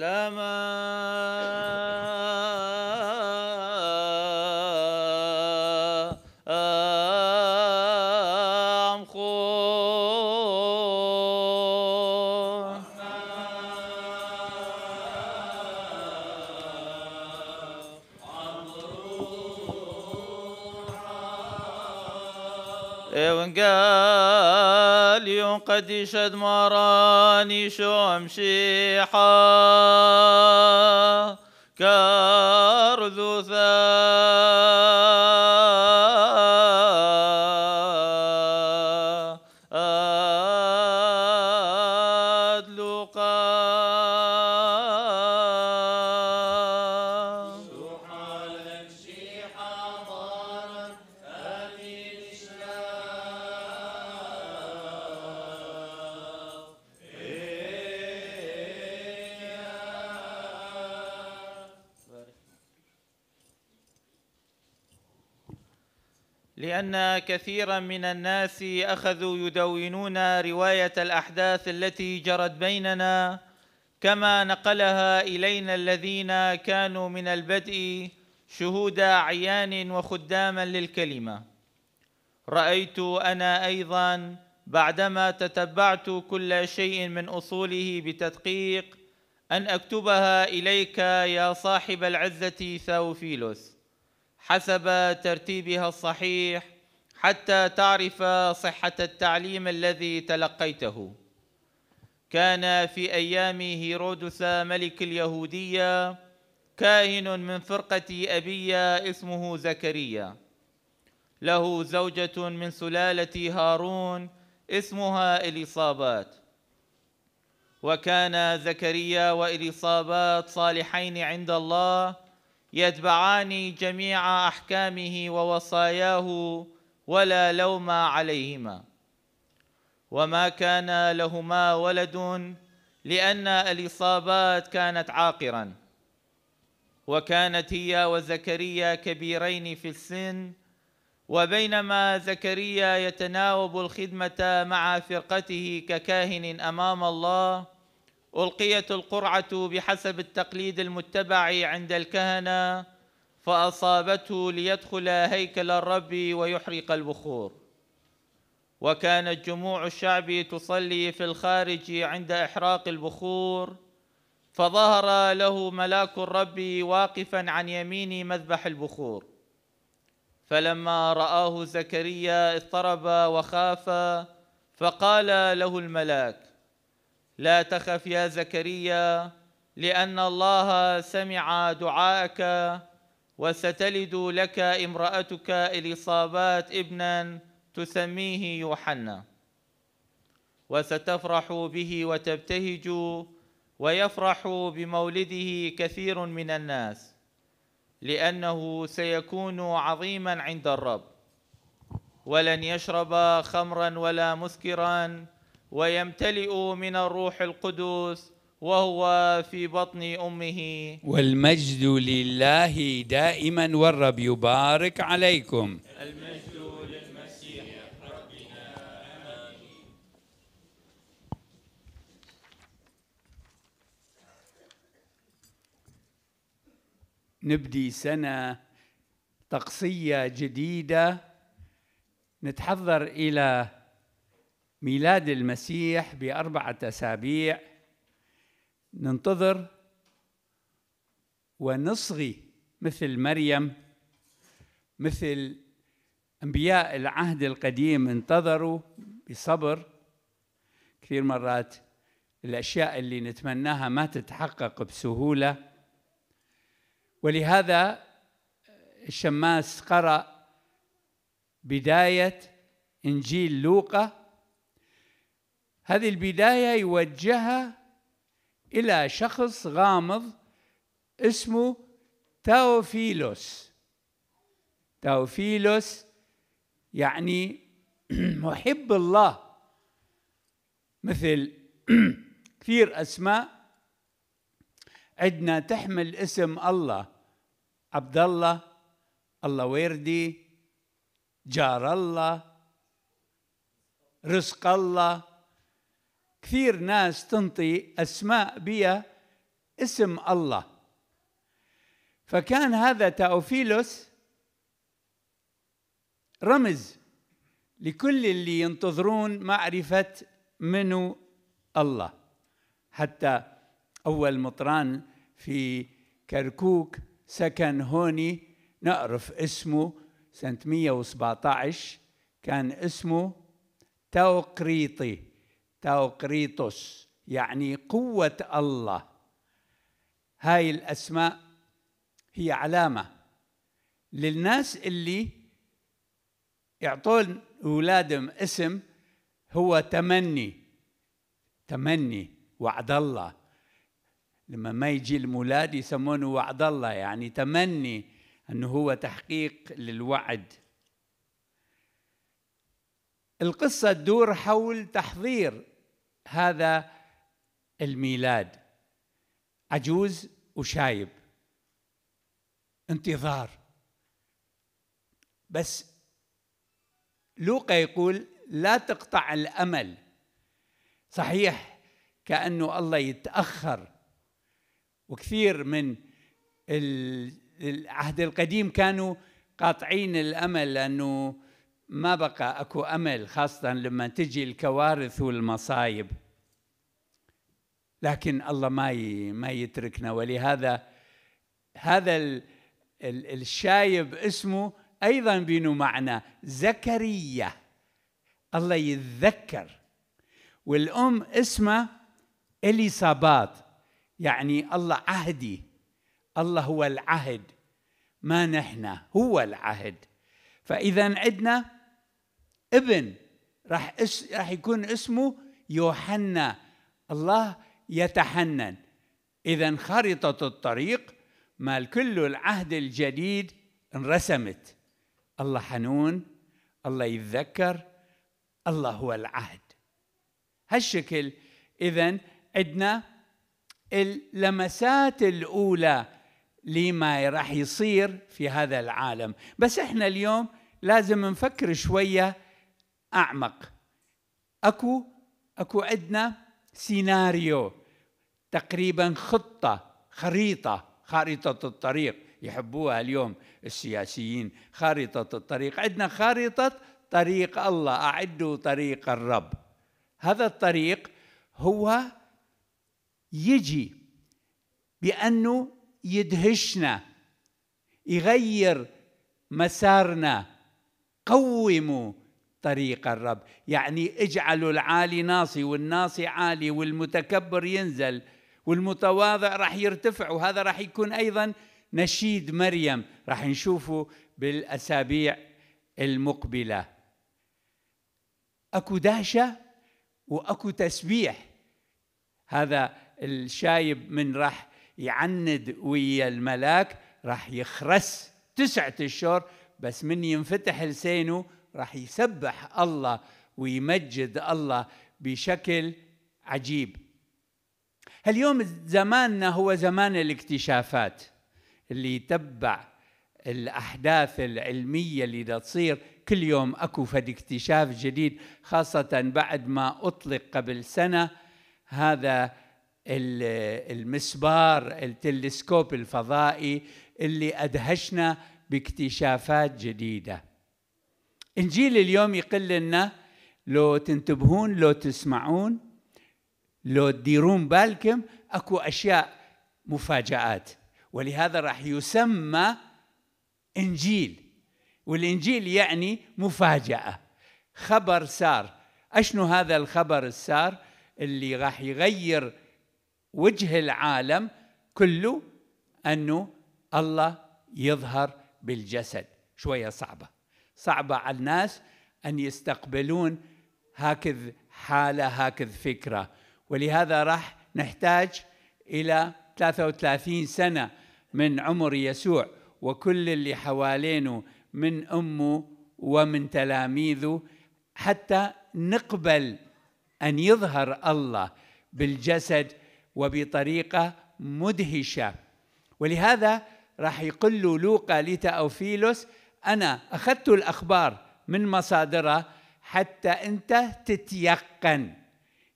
سلام أم خون إيه ونقال اليوم قد شد مراني شمشي حا كارذو ثاد لان كثيرا من الناس اخذوا يدونون روايه الاحداث التي جرت بيننا كما نقلها الينا الذين كانوا من البدء شهود عيان وخداما للكلمه رايت انا ايضا بعدما تتبعت كل شيء من اصوله بتدقيق ان اكتبها اليك يا صاحب العزه ثاوفيلوس حسب ترتيبها الصحيح حتى تعرف صحة التعليم الذي تلقيته كان في أيام هيرودس ملك اليهودية كاهن من فرقة أبية اسمه زكريا له زوجة من سلالة هارون اسمها إليصابات وكان زكريا وإليصابات صالحين عند الله يتبعان جميع احكامه ووصاياه ولا لوم عليهما وما كان لهما ولد لان الاصابات كانت عاقرا وكانت هي وزكريا كبيرين في السن وبينما زكريا يتناوب الخدمه مع فرقته ككاهن امام الله ألقيت القرعة بحسب التقليد المتبع عند الكهنة فأصابته ليدخل هيكل الرب ويحرق البخور وكانت جموع الشعب تصلي في الخارج عند إحراق البخور فظهر له ملاك الرب واقفا عن يمين مذبح البخور فلما رآه زكريا اضطرب وخاف فقال له الملاك لا تخف يا زكريا لأن الله سمع دعاءك وستلد لك امرأتك إليصابات ابنا تسميه يوحنا وستفرح به وتبتهج ويفرح بمولده كثير من الناس لأنه سيكون عظيما عند الرب ولن يشرب خمرا ولا مسكرا ويمتلئ من الروح القدس وهو في بطن امه والمجد لله دائما والرب يبارك عليكم المجد للمسيح ربنا امين نبدي سنه طقسيه جديده نتحضر الى ميلاد المسيح بأربعة أسابيع ننتظر ونصغي مثل مريم مثل أنبياء العهد القديم انتظروا بصبر كثير مرات الأشياء اللي نتمناها ما تتحقق بسهولة ولهذا الشماس قرأ بداية إنجيل لوقا هذه البداية يوجهها إلى شخص غامض اسمه تاوفيلوس تاوفيلوس يعني محب الله مثل كثير أسماء عندنا تحمل اسم الله عبد الله الله ويردي جار الله رزق الله كثير ناس تنطي أسماء بيا اسم الله فكان هذا تأوفيلوس رمز لكل اللي ينتظرون معرفة منو الله حتى أول مطران في كركوك سكن هوني نعرف اسمه سنة 117 كان اسمه توقريطي تاوقريطس يعني قوة الله هاي الأسماء هي علامة للناس اللي يعطون أولادهم اسم هو تمني تمني وعد الله لما ما يجي المولاد يسمونه وعد الله يعني تمني أنه هو تحقيق للوعد القصة تدور حول تحضير هذا الميلاد عجوز وشايب انتظار بس لوقا يقول لا تقطع الامل صحيح كانه الله يتاخر وكثير من العهد القديم كانوا قاطعين الامل لانه ما بقى اكو امل خاصه لما تجي الكوارث والمصايب لكن الله ما ما يتركنا ولهذا هذا الشايب اسمه ايضا بينه معنى زكريا الله يتذكر والام اسمها اليصابات يعني الله عهدي الله هو العهد ما نحن هو العهد فاذا عندنا ابن راح اس راح يكون اسمه يوحنا الله يتحنن اذا خريطه الطريق مال كل العهد الجديد انرسمت الله حنون الله يتذكر الله هو العهد هالشكل اذا عندنا اللمسات الاولى لما راح يصير في هذا العالم بس احنا اليوم لازم نفكر شويه اعمق اكو اكو عندنا سيناريو تقريبا خطه خريطه خريطه الطريق يحبوها اليوم السياسيين خريطه الطريق عندنا خريطه طريق الله اعدوا طريق الرب هذا الطريق هو يجي بانه يدهشنا يغير مسارنا قوموا طريق الرب يعني اجعلوا العالي ناصي والناصي عالي والمتكبر ينزل والمتواضع راح يرتفع وهذا راح يكون أيضا نشيد مريم راح نشوفه بالأسابيع المقبلة أكو دهشة وأكو تسبيح هذا الشايب من راح يعند ويا الملاك راح يخرس تسعة أشهر بس من ينفتح لسانه راح يسبح الله ويمجد الله بشكل عجيب اليوم زماننا هو زمان الاكتشافات اللي يتبع الأحداث العلمية اللي دا تصير كل يوم أكو فد اكتشاف جديد خاصة بعد ما أطلق قبل سنة هذا المسبار التلسكوب الفضائي اللي أدهشنا باكتشافات جديده انجيل اليوم يقول لنا لو تنتبهون لو تسمعون لو تديرون بالكم اكو اشياء مفاجآت ولهذا راح يسمى انجيل والانجيل يعني مفاجاه خبر سار اشنو هذا الخبر السار اللي راح يغير وجه العالم كله انه الله يظهر بالجسد شويه صعبه صعبة على الناس أن يستقبلون هكذا حالة هكذا فكرة ولهذا راح نحتاج إلى 33 سنة من عمر يسوع وكل اللي حوالينه من أمه ومن تلاميذه حتى نقبل أن يظهر الله بالجسد وبطريقة مدهشة ولهذا راح يقول لوقا لتأوفيلوس أنا أخذت الأخبار من مصادرها حتى أنت تتيقن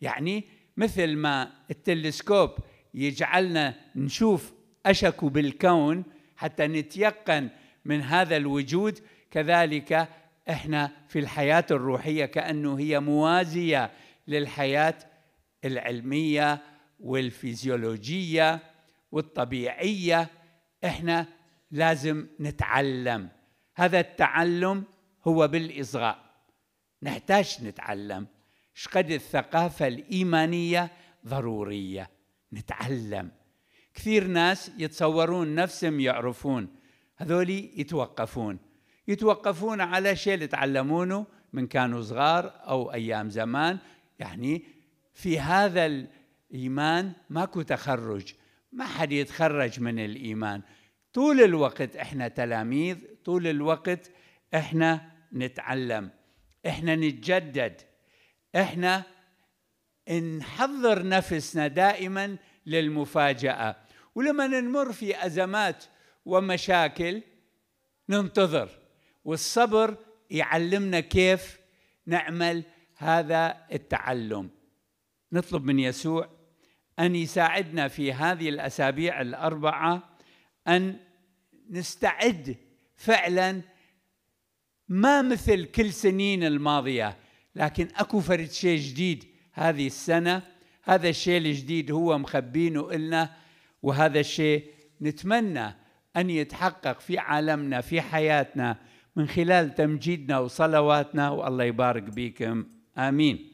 يعني مثل ما التلسكوب يجعلنا نشوف أشكو بالكون حتى نتيقن من هذا الوجود كذلك احنا في الحياة الروحية كأنه هي موازية للحياة العلمية والفيزيولوجية والطبيعية احنا لازم نتعلم هذا التعلم هو بالإصغاء نحتاج نتعلم شقد الثقافة الإيمانية ضرورية نتعلم كثير ناس يتصورون نفسهم يعرفون هذول يتوقفون يتوقفون على شيء اللي تعلمونه من كانوا صغار أو أيام زمان يعني في هذا الإيمان ماكو تخرج ما حد يتخرج من الإيمان طول الوقت احنا تلاميذ طول الوقت احنا نتعلم احنا نتجدد احنا نحضر نفسنا دائما للمفاجأة ولما نمر في أزمات ومشاكل ننتظر والصبر يعلمنا كيف نعمل هذا التعلم نطلب من يسوع أن يساعدنا في هذه الأسابيع الأربعة ان نستعد فعلا ما مثل كل سنين الماضيه لكن اكو فرد شيء جديد هذه السنه هذا الشيء الجديد هو مخبينه النا وهذا الشيء نتمنى ان يتحقق في عالمنا في حياتنا من خلال تمجيدنا وصلواتنا والله يبارك بكم امين